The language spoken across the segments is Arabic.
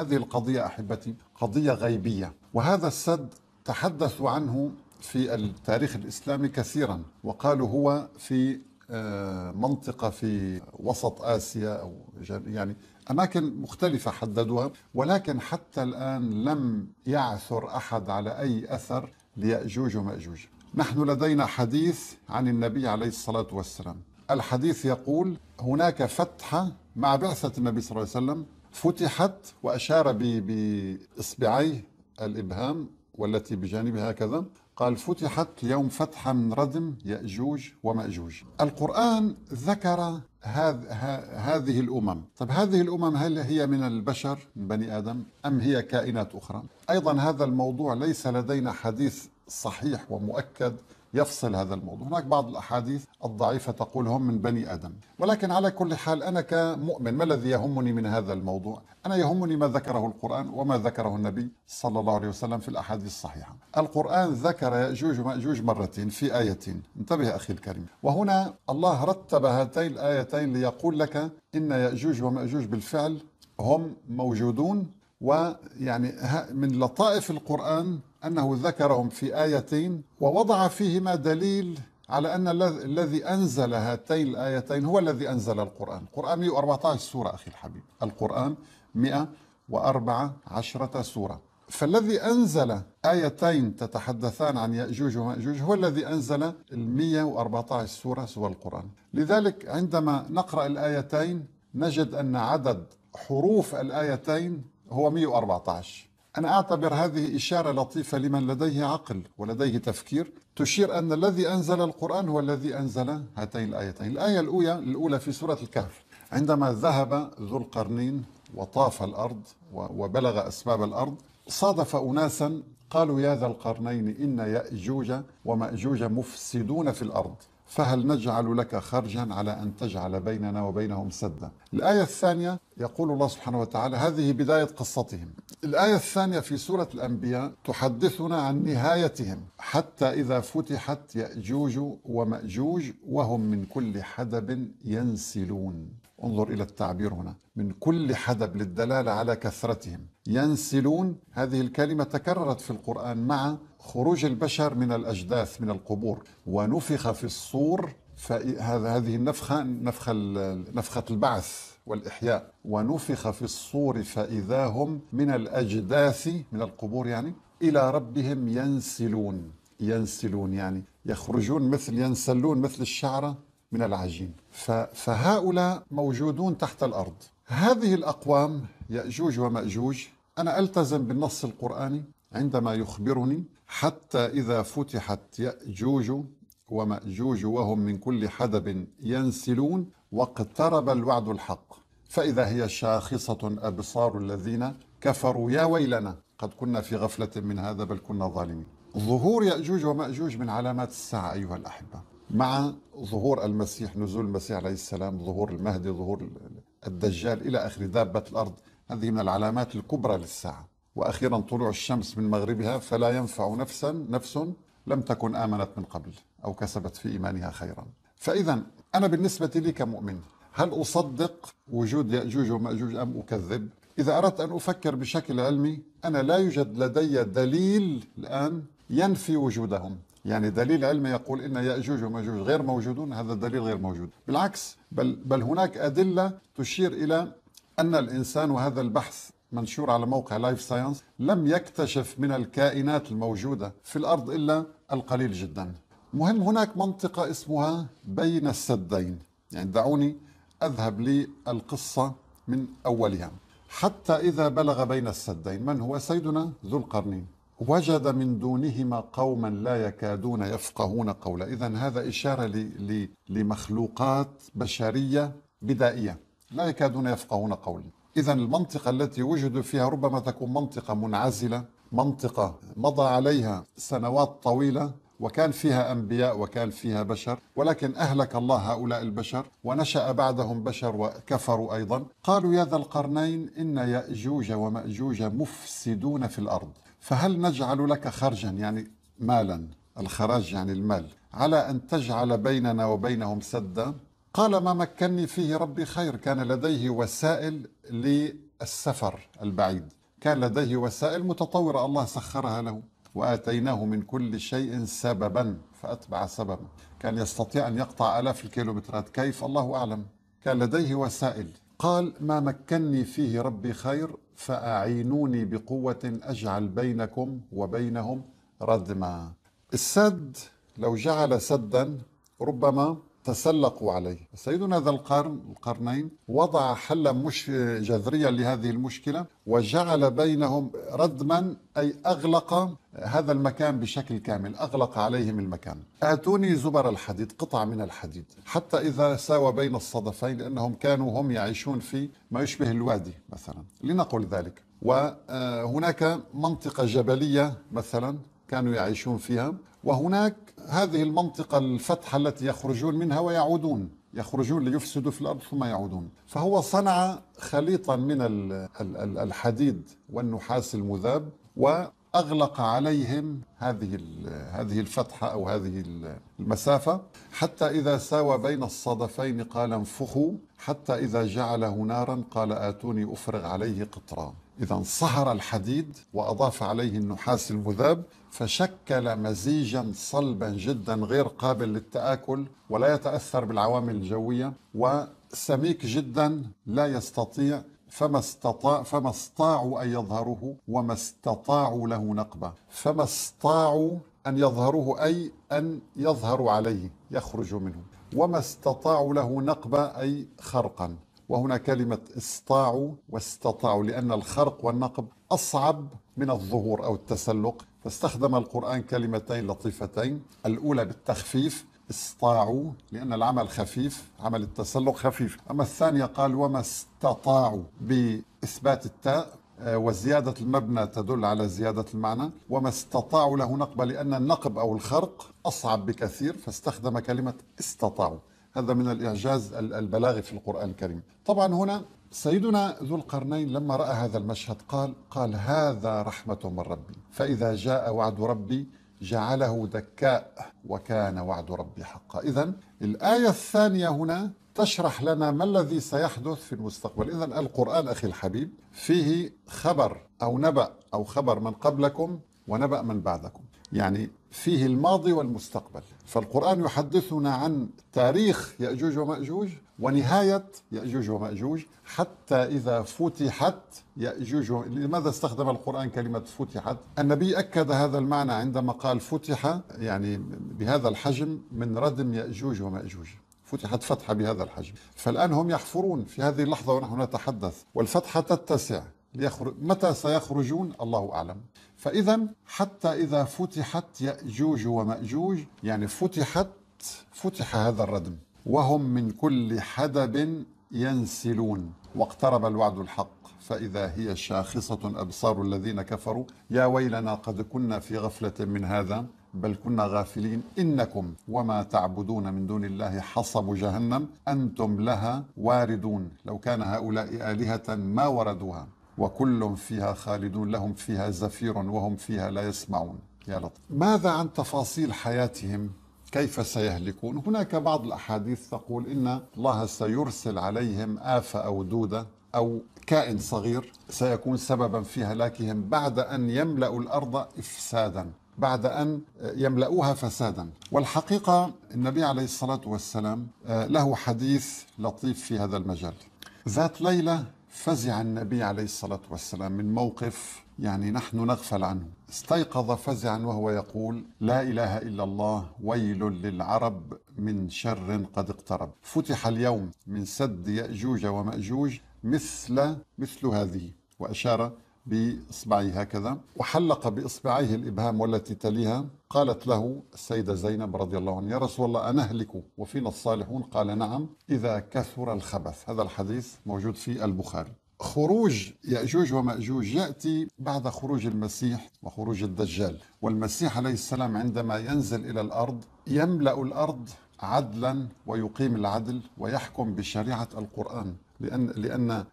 هذه القضية أحبتي قضية غيبية وهذا السد تحدثوا عنه في التاريخ الإسلامي كثيرا وقالوا هو في آه، منطقة في وسط آسيا أو يعني أماكن مختلفة حددوها ولكن حتى الآن لم يعثر أحد على أي أثر ليأجوج ومأجوج نحن لدينا حديث عن النبي عليه الصلاة والسلام الحديث يقول هناك فتحة مع بعثة النبي صلى الله عليه وسلم فتحت وأشار بإصبعيه الإبهام والتي بجانبها هكذا قال فتحت يوم فتحا من ردم يأجوج ومأجوج القرآن ذكر هذ هذه الأمم طب هذه الأمم هل هي من البشر من بني آدم أم هي كائنات أخرى أيضا هذا الموضوع ليس لدينا حديث صحيح ومؤكد يفصل هذا الموضوع هناك بعض الأحاديث الضعيفة تقول هم من بني آدم ولكن على كل حال أنا كمؤمن ما الذي يهمني من هذا الموضوع أنا يهمني ما ذكره القرآن وما ذكره النبي صلى الله عليه وسلم في الأحاديث الصحيحة القرآن ذكر يأجوج ومأجوج مرتين في آيتين انتبه أخي الكريم وهنا الله رتب هاتين الآيتين ليقول لك إن يأجوج ومأجوج بالفعل هم موجودون ويعني من لطائف القرآن أنه ذكرهم في آيتين ووضع فيهما دليل على أن الذي أنزل هاتين الآيتين هو الذي أنزل القرآن القرآن 114 سورة أخي الحبيب القرآن 114 سورة فالذي أنزل آيتين تتحدثان عن يأجوج ومأجوج هو الذي أنزل ال 114 سورة سوى القرآن لذلك عندما نقرأ الآيتين نجد أن عدد حروف الآيتين هو 114 أنا أعتبر هذه إشارة لطيفة لمن لديه عقل ولديه تفكير تشير أن الذي أنزل القرآن هو الذي أنزل هاتين الآيتين الآية الأولى, الأولى في سورة الكهف عندما ذهب ذو القرنين وطاف الأرض وبلغ أسباب الأرض صادف أناسا قالوا يا ذا القرنين إن يأجوج ومأجوج مفسدون في الأرض فهل نجعل لك خرجا على أن تجعل بيننا وبينهم سدا الآية الثانية يقول الله سبحانه وتعالى هذه بداية قصتهم الآية الثانية في سورة الأنبياء تحدثنا عن نهايتهم حتى إذا فتحت يأجوج ومأجوج وهم من كل حدب ينسلون انظر إلى التعبير هنا من كل حدب للدلالة على كثرتهم ينسلون هذه الكلمة تكررت في القرآن مع خروج البشر من الأجداث من القبور ونفخ في الصور فهذه النفخة نفخة, نفخة البعث والإحياء ونفخ في الصور فإذا هم من الأجداث من القبور يعني إلى ربهم ينسلون ينسلون يعني يخرجون مثل ينسلون مثل الشعرة من العجين فهؤلاء موجودون تحت الأرض هذه الأقوام يأجوج ومأجوج أنا ألتزم بالنص القرآني عندما يخبرني حتى إذا فتحت يأجوج ومأجوج وهم من كل حدب ينسلون واقترب الوعد الحق فإذا هي شاخصة أبصار الذين كفروا يا ويلنا قد كنا في غفلة من هذا بل كنا ظالمين ظهور يأجوج ومأجوج من علامات الساعة أيها الأحبة مع ظهور المسيح نزول المسيح عليه السلام ظهور المهدي ظهور الدجال إلى آخر دابة الأرض هذه من العلامات الكبرى للساعة وأخيرا طلوع الشمس من مغربها فلا ينفع نفسا نفس لم تكن آمنت من قبل أو كسبت في إيمانها خيرا فإذا أنا بالنسبة لي كمؤمن هل أصدق وجود يأجوج ومأجوج أم أكذب؟ إذا أردت أن أفكر بشكل علمي أنا لا يوجد لدي دليل الآن ينفي وجودهم يعني دليل علمي يقول ان ياجوج وماجوج غير موجودون هذا الدليل غير موجود بالعكس بل بل هناك ادله تشير الى ان الانسان وهذا البحث منشور على موقع لايف ساينس لم يكتشف من الكائنات الموجوده في الارض الا القليل جدا مهم هناك منطقة اسمها بين السدين يعني دعوني أذهب للقصة من أولها حتى إذا بلغ بين السدين من هو سيدنا ذو القرنين وجد من دونهما قوما لا يكادون يفقهون قولا إذا هذا إشارة لمخلوقات بشرية بدائية لا يكادون يفقهون قولا إذا المنطقة التي وجدوا فيها ربما تكون منطقة منعزلة منطقة مضى عليها سنوات طويلة وكان فيها أنبياء وكان فيها بشر ولكن أهلك الله هؤلاء البشر ونشأ بعدهم بشر وكفروا أيضا قالوا يا ذا القرنين إن يأجوج ومأجوج مفسدون في الأرض فهل نجعل لك خرجا يعني مالا الخراج يعني المال على أن تجعل بيننا وبينهم سدا قال ما مكني فيه ربي خير كان لديه وسائل للسفر البعيد كان لديه وسائل متطورة الله سخرها له وآتيناه من كل شيء سببا فأتبع سببا كان يستطيع أن يقطع آلاف الكيلومترات كيف الله أعلم كان لديه وسائل قال ما مكني فيه ربي خير فأعينوني بقوة أجعل بينكم وبينهم ردما السد لو جعل سدا ربما تسلقوا عليه سيدنا ذا القرن القرنين وضع حلا مش جذريا لهذه المشكلة وجعل بينهم ردما أي أغلق هذا المكان بشكل كامل أغلق عليهم المكان آتوني زبر الحديد قطع من الحديد حتى إذا ساوى بين الصدفين لأنهم كانوا هم يعيشون في ما يشبه الوادي مثلا لنقل ذلك وهناك منطقة جبلية مثلا كانوا يعيشون فيها وهناك هذه المنطقة الفتحة التي يخرجون منها ويعودون يخرجون ليفسدوا في الأرض ثم يعودون فهو صنع خليطا من الحديد والنحاس المذاب وأغلق عليهم هذه هذه الفتحة أو هذه المسافة حتى إذا ساوى بين الصدفين قال انفخوا حتى إذا جعله نارا قال آتوني أفرغ عليه قطرا إذا صهر الحديد وأضاف عليه النحاس المذاب فشكل مزيجا صلبا جدا غير قابل للتآكل ولا يتأثر بالعوامل الجوية وسميك جدا لا يستطيع فما استطاع فما استطاعوا أن يظهروه وما استطاعوا له نقبة فما استطاعوا أن يظهروه أي أن يظهروا عليه يخرج منه وما استطاعوا له نقبة أي خرقا وهنا كلمة استطاعوا واستطاعوا لأن الخرق والنقب أصعب من الظهور أو التسلق فاستخدم القرآن كلمتين لطيفتين الأولى بالتخفيف استطاعوا لأن العمل خفيف عمل التسلق خفيف أما الثانية قال وما استطاعوا بإثبات التاء آه، وزيادة المبنى تدل على زيادة المعنى وما استطاعوا له نقبة لأن النقب أو الخرق أصعب بكثير فاستخدم كلمة استطاعوا هذا من الإعجاز البلاغي في القرآن الكريم طبعا هنا سيدنا ذو القرنين لما رأى هذا المشهد قال قال هذا رحمة من ربي فإذا جاء وعد ربي جعله دكاء وكان وعد ربي حقا إذا الآية الثانية هنا تشرح لنا ما الذي سيحدث في المستقبل إذا القرآن أخي الحبيب فيه خبر أو نبأ أو خبر من قبلكم ونبأ من بعدكم يعني فيه الماضي والمستقبل فالقرآن يحدثنا عن تاريخ يأجوج ومأجوج ونهاية يأجوج ومأجوج حتى إذا فتحت يأجوج لماذا استخدم القرآن كلمة فتحت النبي أكد هذا المعنى عندما قال فتح يعني بهذا الحجم من ردم يأجوج ومأجوج فتحت فتحة بهذا الحجم فالآن هم يحفرون في هذه اللحظة ونحن نتحدث والفتحة تتسع يخرج متى سيخرجون الله أعلم فإذا حتى إذا فتحت يأجوج ومأجوج يعني فتحت فتح هذا الردم وهم من كل حدب ينسلون واقترب الوعد الحق فإذا هي شاخصة أبصار الذين كفروا يا ويلنا قد كنا في غفلة من هذا بل كنا غافلين إنكم وما تعبدون من دون الله حصب جهنم أنتم لها واردون لو كان هؤلاء آلهة ما وردوها وكل فيها خالدون لهم فيها زفير وهم فيها لا يسمعون يا لطيف ماذا عن تفاصيل حياتهم كيف سيهلكون هناك بعض الأحاديث تقول إن الله سيرسل عليهم آفة أو دودة أو كائن صغير سيكون سببا في هلاكهم بعد أن يملأوا الأرض إفسادا بعد أن يملؤوها فسادا والحقيقة النبي عليه الصلاة والسلام آه، له حديث لطيف في هذا المجال ذات ليلة فزع النبي عليه الصلاة والسلام من موقف يعني نحن نغفل عنه استيقظ فزعا وهو يقول لا إله إلا الله ويل للعرب من شر قد اقترب فتح اليوم من سد يأجوج ومأجوج مثل مثل هذه وأشار بإصبعه هكذا وحلق بإصبعيه الإبهام والتي تليها قالت له السيدة زينب رضي الله عنها يا رسول الله أنهلك وفينا الصالحون قال نعم إذا كثر الخبث هذا الحديث موجود في البخاري خروج يأجوج ومأجوج يأتي بعد خروج المسيح وخروج الدجال والمسيح عليه السلام عندما ينزل إلى الأرض يملأ الأرض عدلا ويقيم العدل ويحكم بشريعة القرآن لأن لأن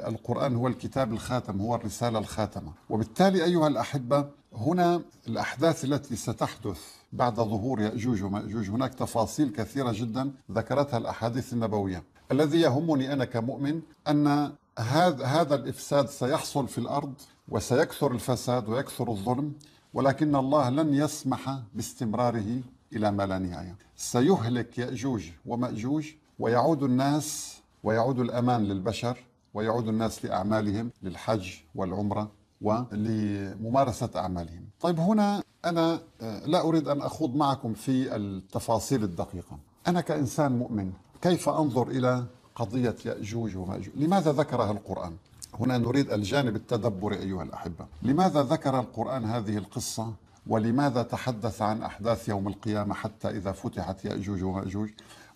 القرآن هو الكتاب الخاتم هو الرسالة الخاتمة وبالتالي أيها الأحبة هنا الأحداث التي ستحدث بعد ظهور يأجوج ومأجوج هناك تفاصيل كثيرة جدا ذكرتها الأحاديث النبوية الذي يهمني أنا كمؤمن أن هذا هذا الإفساد سيحصل في الأرض وسيكثر الفساد ويكثر الظلم ولكن الله لن يسمح باستمراره إلى ما لا نهاية سيهلك يأجوج ومأجوج ويعود الناس ويعود الأمان للبشر ويعود الناس لأعمالهم للحج والعمرة ولممارسة أعمالهم طيب هنا أنا آه، لا أريد أن أخوض معكم في التفاصيل الدقيقة أنا كإنسان مؤمن كيف أنظر إلى قضية يأجوج ومأجوج لماذا ذكرها القرآن هنا نريد الجانب التدبري أيها الأحبة لماذا ذكر القرآن هذه القصة ولماذا تحدث عن أحداث يوم القيامة حتى إذا فتحت يأجوج ومأجوج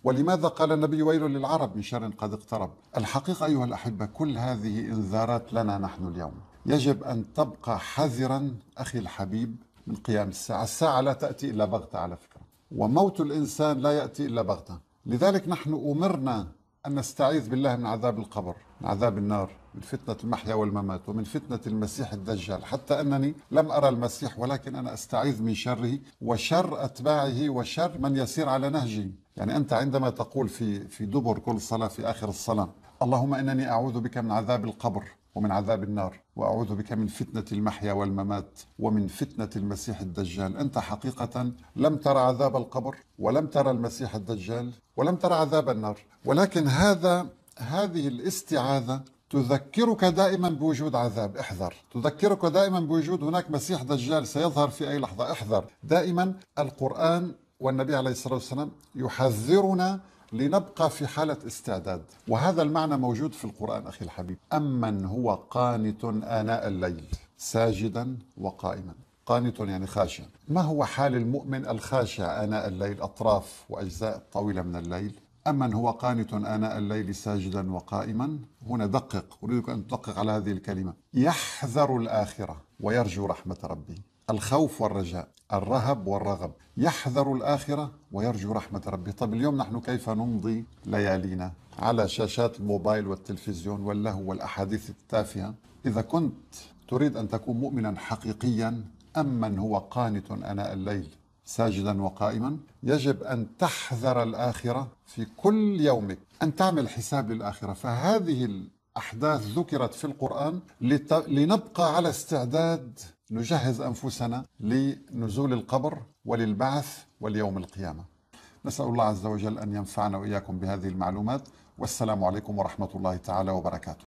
ولماذا قال النبي ويل للعرب من شر قد اقترب الحقيقة أيها الأحبة كل هذه إنذارات لنا نحن اليوم يجب أن تبقى حذرا أخي الحبيب من قيام الساعة الساعة لا تأتي إلا بغتة على فكرة وموت الإنسان لا يأتي إلا بغتة لذلك نحن أمرنا أن نستعيذ بالله من عذاب القبر من عذاب النار من فتنة المحيا والممات ومن فتنة المسيح الدجال حتى أنني لم أرى المسيح ولكن أنا أستعيذ من شره وشر أتباعه وشر من يسير على نهجه يعني أنت عندما تقول في, في دبر كل صلاة في آخر الصلاة اللهم إنني أعوذ بك من عذاب القبر ومن عذاب النار وأعوذ بك من فتنة المحيا والممات ومن فتنة المسيح الدجال أنت حقيقة لم ترى عذاب القبر ولم ترى المسيح الدجال ولم ترى عذاب النار ولكن هذا هذه الاستعاذة تذكرك دائما بوجود عذاب احذر تذكرك دائما بوجود هناك مسيح دجال سيظهر في أي لحظة احذر دائما القرآن والنبي عليه الصلاة والسلام يحذرنا لنبقى في حالة استعداد وهذا المعنى موجود في القرآن أخي الحبيب أمن هو قانت آناء الليل ساجدا وقائما قانت يعني خاشع ما هو حال المؤمن الخاشع آناء الليل أطراف وأجزاء طويلة من الليل أمن هو قانت آناء الليل ساجدا وقائما هنا دقق أريدك أن تدقق على هذه الكلمة يحذر الآخرة ويرجو رحمة ربه الخوف والرجاء الرهب والرغب يحذر الآخرة ويرجو رحمة ربه طب اليوم نحن كيف نمضي ليالينا على شاشات الموبايل والتلفزيون واللهو والأحاديث التافهة إذا كنت تريد أن تكون مؤمنا حقيقيا أمن هو قانت آناء الليل ساجدا وقائما يجب أن تحذر الآخرة في كل يومك أن تعمل حساب للآخرة فهذه الأحداث ذكرت في القرآن لت... لنبقى على استعداد نجهز أنفسنا لنزول القبر وللبعث وليوم القيامة نسأل الله عز وجل أن ينفعنا وإياكم بهذه المعلومات والسلام عليكم ورحمة الله تعالى وبركاته